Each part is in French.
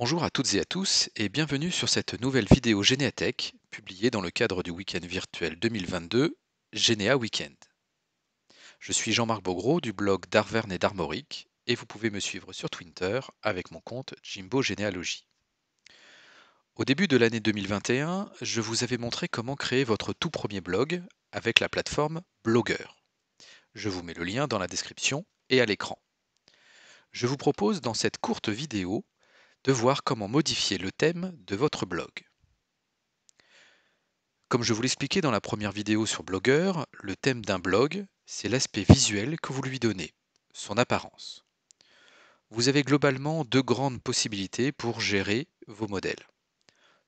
Bonjour à toutes et à tous et bienvenue sur cette nouvelle vidéo Généatech publiée dans le cadre du week-end virtuel 2022 Généa Weekend. Je suis Jean-Marc Beaugros du blog d'Arverne et Darmoric et vous pouvez me suivre sur Twitter avec mon compte Jimbo Généalogie. Au début de l'année 2021, je vous avais montré comment créer votre tout premier blog avec la plateforme Blogger. Je vous mets le lien dans la description et à l'écran. Je vous propose dans cette courte vidéo de voir comment modifier le thème de votre blog. Comme je vous l'expliquais dans la première vidéo sur Blogueur, le thème d'un blog, c'est l'aspect visuel que vous lui donnez, son apparence. Vous avez globalement deux grandes possibilités pour gérer vos modèles.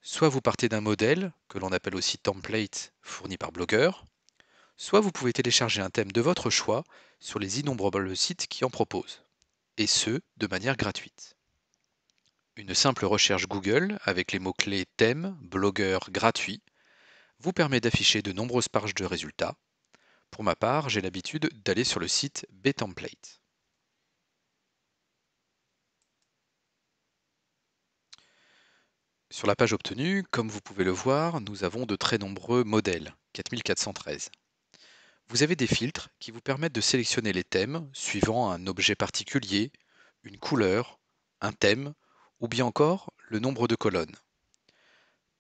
Soit vous partez d'un modèle, que l'on appelle aussi template, fourni par Blogueur, soit vous pouvez télécharger un thème de votre choix sur les innombrables sites qui en proposent, et ce, de manière gratuite. Une simple recherche Google avec les mots-clés thème, blogueur gratuit vous permet d'afficher de nombreuses pages de résultats. Pour ma part, j'ai l'habitude d'aller sur le site btemplate. Sur la page obtenue, comme vous pouvez le voir, nous avons de très nombreux modèles, 4413. Vous avez des filtres qui vous permettent de sélectionner les thèmes suivant un objet particulier, une couleur, un thème ou bien encore le nombre de colonnes.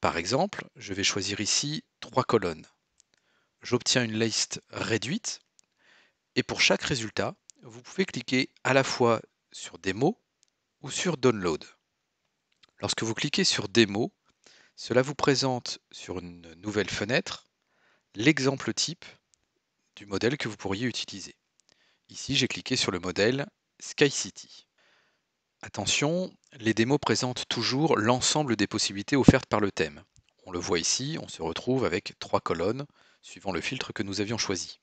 Par exemple, je vais choisir ici trois colonnes. J'obtiens une liste réduite et pour chaque résultat, vous pouvez cliquer à la fois sur Démo ou sur Download. Lorsque vous cliquez sur Démo, cela vous présente sur une nouvelle fenêtre l'exemple type du modèle que vous pourriez utiliser. Ici, j'ai cliqué sur le modèle SkyCity ». Attention, les démos présentent toujours l'ensemble des possibilités offertes par le thème. On le voit ici, on se retrouve avec trois colonnes, suivant le filtre que nous avions choisi.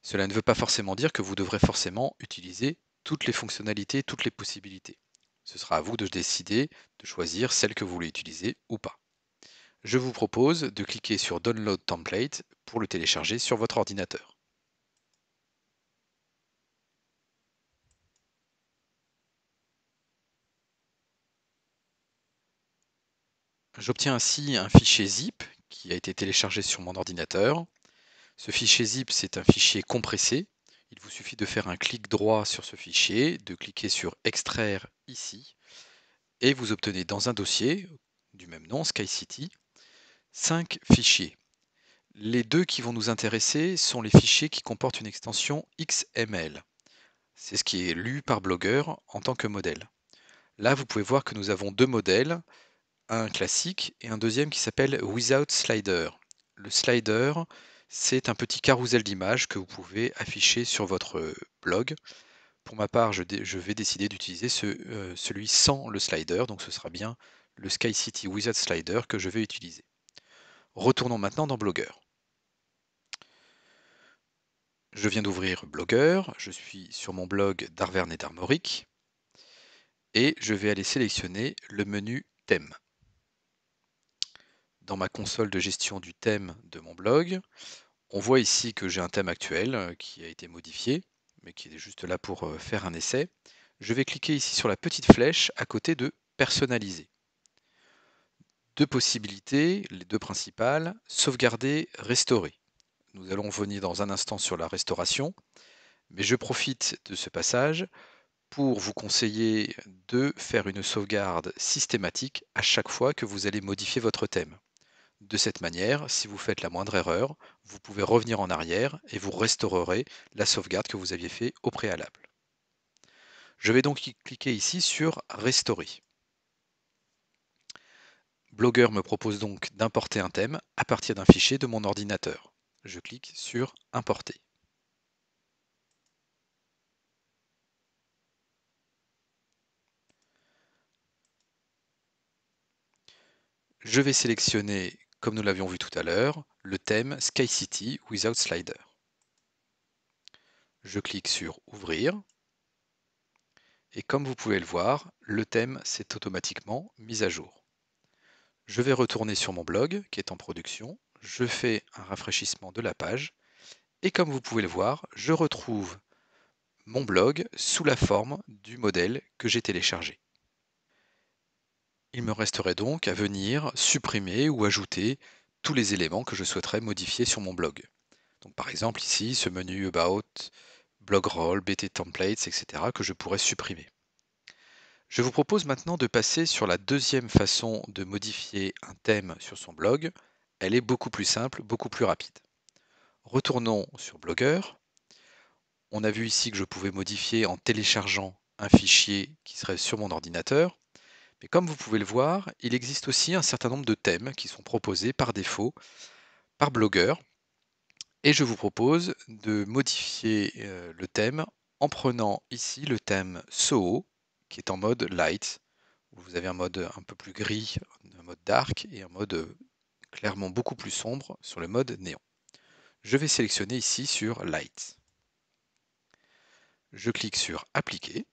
Cela ne veut pas forcément dire que vous devrez forcément utiliser toutes les fonctionnalités, toutes les possibilités. Ce sera à vous de décider de choisir celle que vous voulez utiliser ou pas. Je vous propose de cliquer sur Download Template pour le télécharger sur votre ordinateur. J'obtiens ainsi un fichier zip qui a été téléchargé sur mon ordinateur. Ce fichier zip, c'est un fichier compressé. Il vous suffit de faire un clic droit sur ce fichier, de cliquer sur Extraire ici, et vous obtenez dans un dossier du même nom, SkyCity, 5 fichiers. Les deux qui vont nous intéresser sont les fichiers qui comportent une extension XML. C'est ce qui est lu par Blogger en tant que modèle. Là, vous pouvez voir que nous avons deux modèles un classique et un deuxième qui s'appelle Without Slider. Le slider, c'est un petit carousel d'images que vous pouvez afficher sur votre euh, blog. Pour ma part, je, vais décider d'utiliser ce, euh, celui sans le slider, donc ce sera bien le Sky City Wizard Slider que je vais utiliser. Retournons maintenant dans Blogger. Je viens d'ouvrir Blogger, je suis sur mon blog d'Arverne et d'Armoric, et je vais aller sélectionner le menu Thème dans ma console de gestion du thème de mon blog. On voit ici que j'ai un thème actuel euh, qui a été modifié, mais qui est juste là pour euh, faire un essai. Je vais cliquer ici sur la petite flèche à côté de personnaliser. Deux possibilités, les deux principales, sauvegarder, restaurer. Nous allons venir dans un instant sur la restauration, mais je profite de ce passage pour vous conseiller de faire une sauvegarde systématique à chaque fois que vous allez modifier votre thème. De cette manière, si vous faites la moindre erreur, vous pouvez revenir en arrière et vous restaurerez la sauvegarde que vous aviez fait au préalable. Je vais donc cliquer ici sur Restaurer. Blogger me propose donc d'importer un thème à partir d'un fichier de mon ordinateur. Je clique sur Importer. Je vais sélectionner comme nous l'avions vu tout à l'heure, le thème Sky City Without Slider. Je clique sur Ouvrir. Et comme vous pouvez le voir, le thème s'est automatiquement mis à jour. Je vais retourner sur mon blog qui est en production. Je fais un rafraîchissement de la page. Et comme vous pouvez le voir, je retrouve mon blog sous la forme du modèle que j'ai téléchargé. Il me resterait donc à venir supprimer ou ajouter tous les éléments que je souhaiterais modifier sur mon blog. Donc par exemple ici, ce menu About, Blog Roll, BT Templates, etc. que je pourrais supprimer. Je vous propose maintenant de passer sur la deuxième façon de modifier un thème sur son blog. Elle est beaucoup plus simple, beaucoup plus rapide. Retournons sur Blogueur. On a vu ici que je pouvais modifier en téléchargeant un fichier qui serait sur mon ordinateur. Mais comme vous pouvez le voir, il existe aussi un certain nombre de thèmes qui sont proposés par défaut par blogueur. Et je vous propose de modifier euh, le thème en prenant ici le thème Soho, qui est en mode light. vous avez un mode un peu plus gris, un mode dark, et un mode euh, clairement beaucoup plus sombre sur le mode néon. Je vais sélectionner ici sur light. Je clique sur appliquer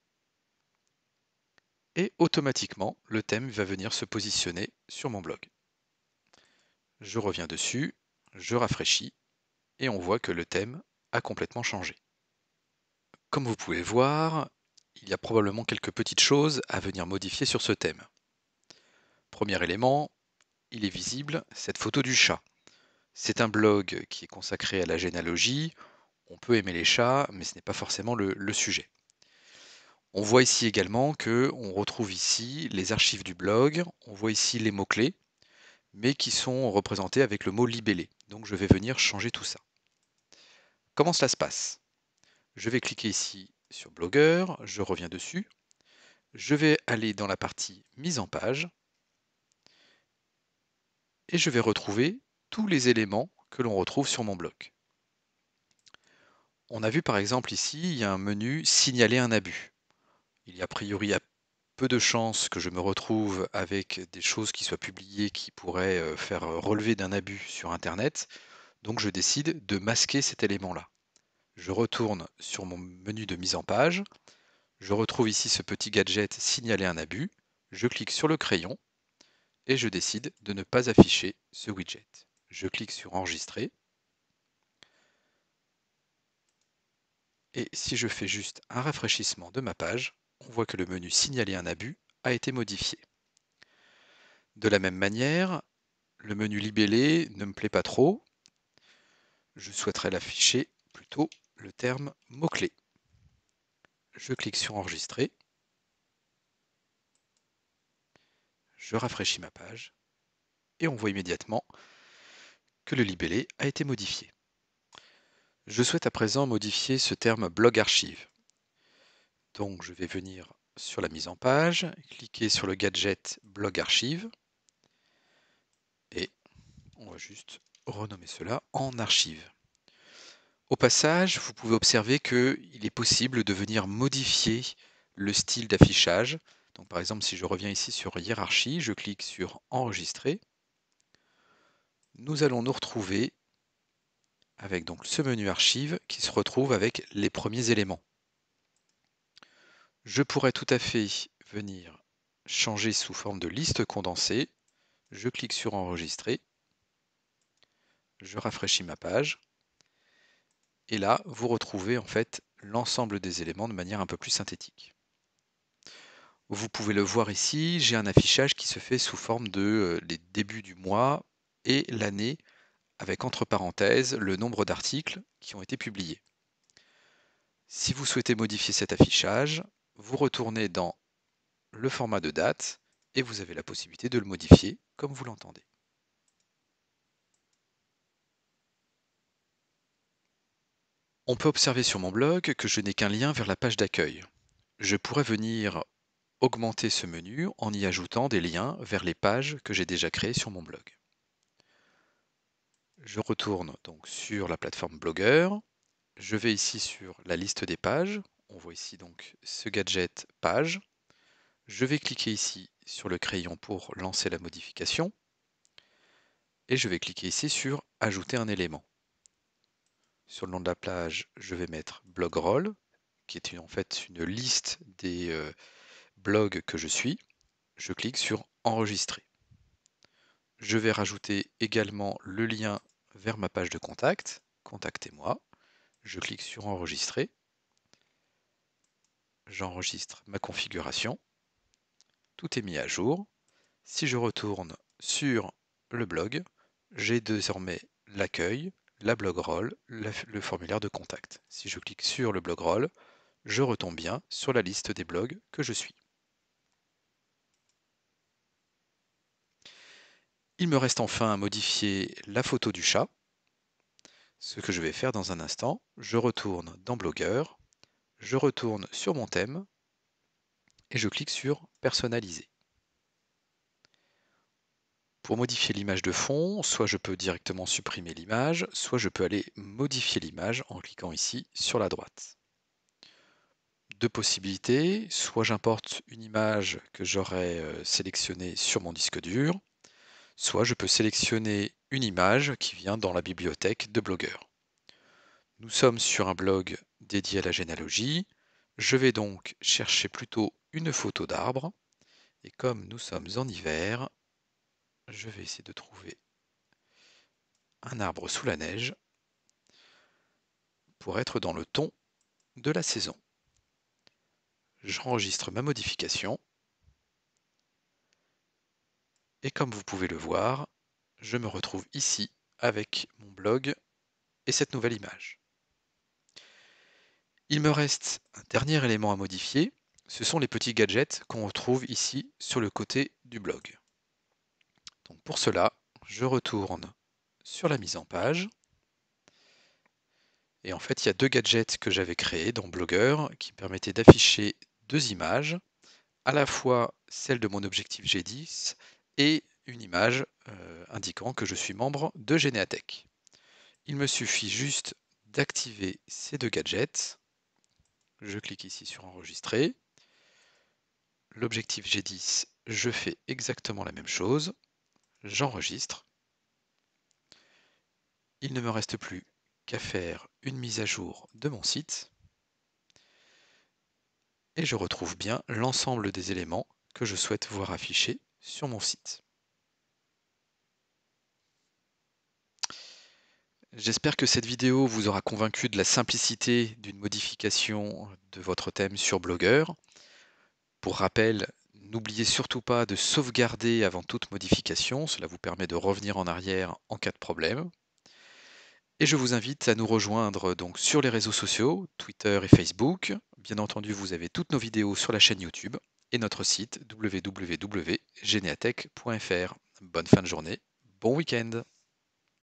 et automatiquement le thème va venir se positionner sur mon blog. Je reviens dessus, je rafraîchis et on voit que le thème a complètement changé. Comme vous pouvez voir, il y a probablement quelques petites choses à venir modifier sur ce thème. Premier élément, il est visible cette photo du chat. C'est un blog qui est consacré à la généalogie. On peut aimer les chats, mais ce n'est pas forcément le sujet. On voit ici également que on retrouve ici les archives du blog, on voit ici les mots-clés, mais qui sont représentés avec le mot libellé. Donc je vais venir changer tout ça. Comment cela se passe Je vais cliquer ici sur blogueur », je reviens dessus, je vais aller dans la partie mise en page, et je vais retrouver tous les éléments que l'on retrouve sur mon blog. On a vu par exemple ici, il y a un menu signaler un abus il y a a priori peu de chances que je me retrouve avec des choses qui soient publiées qui pourraient euh, faire relever d'un abus sur Internet. Donc je décide de masquer cet élément-là. Je retourne sur mon menu de mise en page. Je retrouve ici ce petit gadget signaler un abus. Je clique sur le crayon et je décide de ne pas afficher ce widget. Je clique sur enregistrer. Et si je fais juste un rafraîchissement de ma page, on voit que le menu Signaler un abus a été modifié. De la même manière, le menu libellé ne me plaît pas trop. Je souhaiterais l'afficher plutôt le terme mot-clé. Je clique sur Enregistrer. Je rafraîchis ma page et on voit immédiatement que le libellé a été modifié. Je souhaite à présent modifier ce terme blog archive. Donc je vais venir sur la mise en page, cliquer sur le gadget blog archive et on va juste renommer cela en archive. Au passage, vous pouvez observer qu'il est possible de venir modifier le style d'affichage. Donc par exemple, si je reviens ici sur hiérarchie, je clique sur enregistrer. Nous allons nous retrouver avec donc ce menu archive qui se retrouve avec les premiers éléments je pourrais tout à fait venir changer sous forme de liste condensée. Je clique sur Enregistrer. Je rafraîchis ma page. Et là, vous retrouvez en fait l'ensemble des éléments de manière un peu plus synthétique. Vous pouvez le voir ici, j'ai un affichage qui se fait sous forme de euh, les débuts du mois et l'année, avec entre parenthèses le nombre d'articles qui ont été publiés. Si vous souhaitez modifier cet affichage, vous retournez dans le format de date et vous avez la possibilité de le modifier comme vous l'entendez. On peut observer sur mon blog que je n'ai qu'un lien vers la page d'accueil. Je pourrais venir augmenter ce menu en y ajoutant des liens vers les pages que j'ai déjà créées sur mon blog. Je retourne donc sur la plateforme Blogger. Je vais ici sur la liste des pages on voit ici donc ce gadget page. Je vais cliquer ici sur le crayon pour lancer la modification. Et je vais cliquer ici sur ajouter un élément. Sur le nom de la plage, je vais mettre blog roll, qui est en fait une liste des euh, blogs que je suis. Je clique sur enregistrer. Je vais rajouter également le lien vers ma page de contact, contactez-moi. Je clique sur enregistrer j'enregistre ma configuration. Tout est mis à jour. Si je retourne sur le blog, j'ai désormais l'accueil, la blog le formulaire de contact. Si je clique sur le blog roll, je retombe bien sur la liste des blogs que je suis. Il me reste enfin à modifier la photo du chat. Ce que je vais faire dans un instant, je retourne dans Blogueur, je retourne sur mon thème et je clique sur personnaliser. Pour modifier l'image de fond, soit je peux directement supprimer l'image, soit je peux aller modifier l'image en cliquant ici sur la droite. Deux possibilités, soit j'importe une image que j'aurais euh, sélectionnée sur mon disque dur, soit je peux sélectionner une image qui vient dans la bibliothèque de Blogueur. Nous sommes sur un blog dédié à la généalogie. Je vais donc chercher plutôt une photo d'arbre. Et comme nous sommes en hiver, je vais essayer de trouver un arbre sous la neige pour être dans le ton de la saison. J'enregistre ma modification. Et comme vous pouvez le voir, je me retrouve ici avec mon blog et cette nouvelle image. Il me reste un dernier élément à modifier, ce sont les petits gadgets qu'on retrouve ici sur le côté du blog. Donc pour cela, je retourne sur la mise en page. Et en fait, il y a deux gadgets que j'avais créés dans Blogger qui permettaient d'afficher deux images, à la fois celle de mon objectif G10 et une image euh, indiquant que je suis membre de Geneatech. Il me suffit juste d'activer ces deux gadgets je clique ici sur enregistrer. L'objectif G10, je fais exactement la même chose. J'enregistre. Il ne me reste plus qu'à faire une mise à jour de mon site. Et je retrouve bien l'ensemble des éléments que je souhaite voir affichés sur mon site. J'espère que cette vidéo vous aura convaincu de la simplicité d'une modification de votre thème sur Blogueur. Pour rappel, n'oubliez surtout pas de sauvegarder avant toute modification, cela vous permet de revenir en arrière en cas de problème. Et je vous invite à nous rejoindre donc sur les réseaux sociaux, Twitter et Facebook. Bien entendu, vous avez toutes nos vidéos sur la chaîne YouTube et notre site www.geneatech.fr. Bonne fin de journée, bon week-end